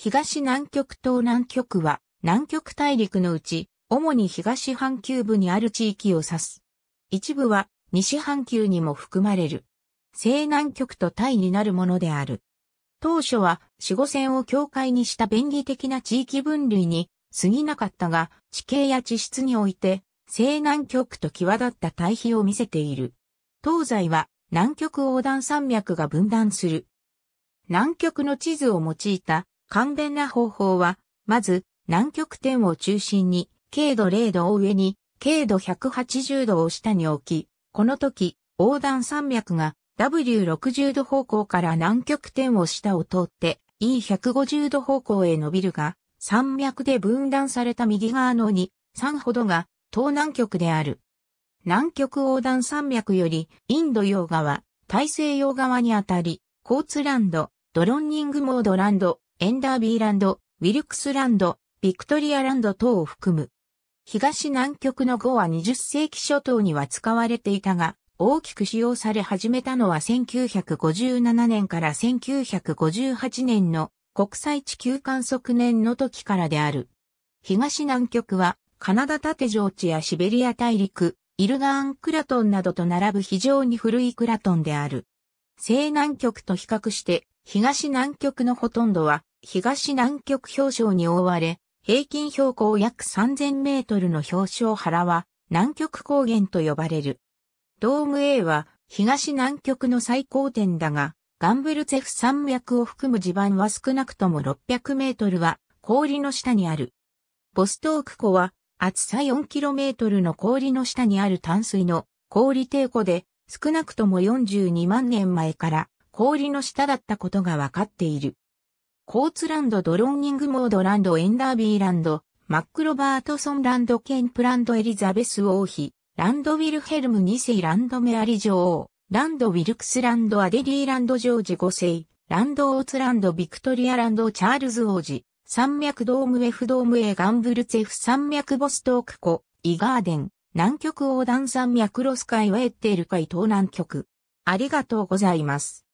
東南極東南極は南極大陸のうち主に東半球部にある地域を指す。一部は西半球にも含まれる。西南極とタイになるものである。当初は四五線を境界にした便宜的な地域分類に過ぎなかったが地形や地質において西南極と際立った対比を見せている。東西は南極横断山脈が分断する。南極の地図を用いた簡便な方法は、まず、南極点を中心に、経度0度を上に、経度180度を下に置き、この時、横断山脈が W60 度方向から南極点を下を通って E150 度方向へ伸びるが、山脈で分断された右側の2、3ほどが東南極である。南極横断山脈よりインド洋側、大西洋側にあたり、コーツランド、ドロンニングモードランド、エンダービーランド、ウィルクスランド、ビクトリアランド等を含む。東南極の語は20世紀初頭には使われていたが、大きく使用され始めたのは1957年から1958年の国際地球観測年の時からである。東南極はカナダ縦上地やシベリア大陸、イルガーンクラトンなどと並ぶ非常に古いクラトンである。西南極と比較して東南極のほとんどは東南極氷床に覆われ、平均標高約3000メートルの氷床原は南極高原と呼ばれる。ドーム A は東南極の最高点だが、ガンブルツェフ山脈を含む地盤は少なくとも600メートルは氷の下にある。ボストーク湖は厚さ4トルの氷の下にある淡水の氷底湖で少なくとも42万年前から氷の下だったことがわかっている。コーツランドドローニングモードランドエンダービーランド、マックロバートソンランドケンプランドエリザベス王妃、ランドウィルヘルム2世ランドメアリ女王、ランドウィルクスランドアデリーランドジョージ5世、ランドオーツランドビクトリアランドチャールズ王子、山脈ドームエフドームエガンブルツェフ山脈ボストーク湖、イガーデン、南極横断山脈ロスカイウェッテル海東南極。ありがとうございます。